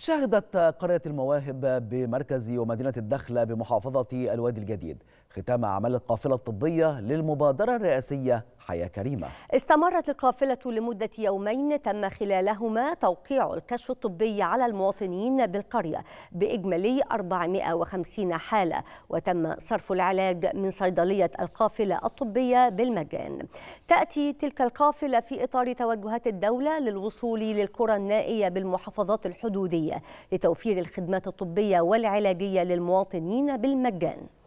شهدت قرية المواهب بمركز ومدينة الدخلة بمحافظة الوادي الجديد ختام أعمال القافلة الطبية للمبادرة الرئاسية حياة كريمة استمرت القافلة لمدة يومين تم خلالهما توقيع الكشف الطبي على المواطنين بالقرية بإجمالي 450 حالة وتم صرف العلاج من صيدلية القافلة الطبية بالمجان تأتي تلك القافلة في إطار توجهات الدولة للوصول للقرى النائية بالمحافظات الحدودية لتوفير الخدمات الطبية والعلاجية للمواطنين بالمجان